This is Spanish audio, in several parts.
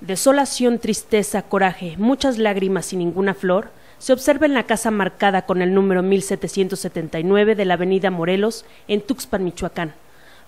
Desolación, tristeza, coraje, muchas lágrimas y ninguna flor se observa en la casa marcada con el número 1779 de la avenida Morelos, en Tuxpan, Michoacán,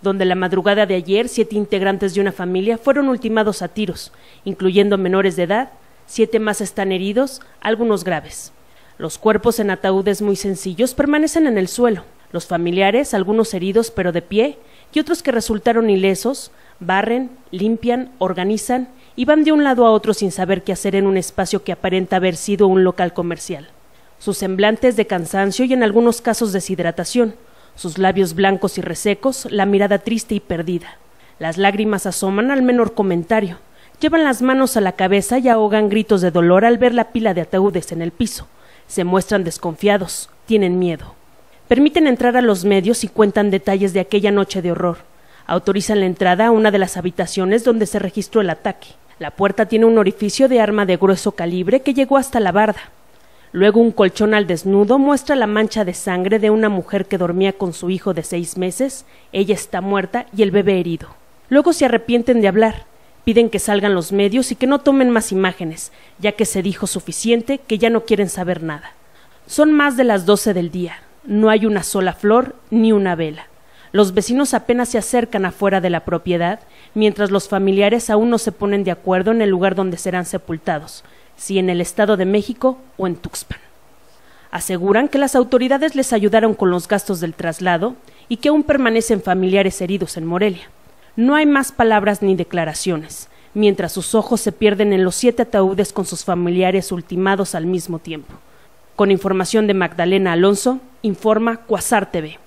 donde la madrugada de ayer siete integrantes de una familia fueron ultimados a tiros, incluyendo menores de edad, siete más están heridos, algunos graves. Los cuerpos en ataúdes muy sencillos permanecen en el suelo. Los familiares, algunos heridos pero de pie, y otros que resultaron ilesos, barren, limpian, organizan van de un lado a otro sin saber qué hacer en un espacio que aparenta haber sido un local comercial. Sus semblantes de cansancio y en algunos casos deshidratación, sus labios blancos y resecos, la mirada triste y perdida. Las lágrimas asoman al menor comentario, llevan las manos a la cabeza y ahogan gritos de dolor al ver la pila de ataúdes en el piso. Se muestran desconfiados, tienen miedo. Permiten entrar a los medios y cuentan detalles de aquella noche de horror. Autorizan la entrada a una de las habitaciones donde se registró el ataque. La puerta tiene un orificio de arma de grueso calibre que llegó hasta la barda. Luego un colchón al desnudo muestra la mancha de sangre de una mujer que dormía con su hijo de seis meses, ella está muerta y el bebé herido. Luego se arrepienten de hablar, piden que salgan los medios y que no tomen más imágenes, ya que se dijo suficiente que ya no quieren saber nada. Son más de las doce del día, no hay una sola flor ni una vela. Los vecinos apenas se acercan afuera de la propiedad, mientras los familiares aún no se ponen de acuerdo en el lugar donde serán sepultados, si en el Estado de México o en Tuxpan. Aseguran que las autoridades les ayudaron con los gastos del traslado y que aún permanecen familiares heridos en Morelia. No hay más palabras ni declaraciones, mientras sus ojos se pierden en los siete ataúdes con sus familiares ultimados al mismo tiempo. Con información de Magdalena Alonso, informa Cuasar TV.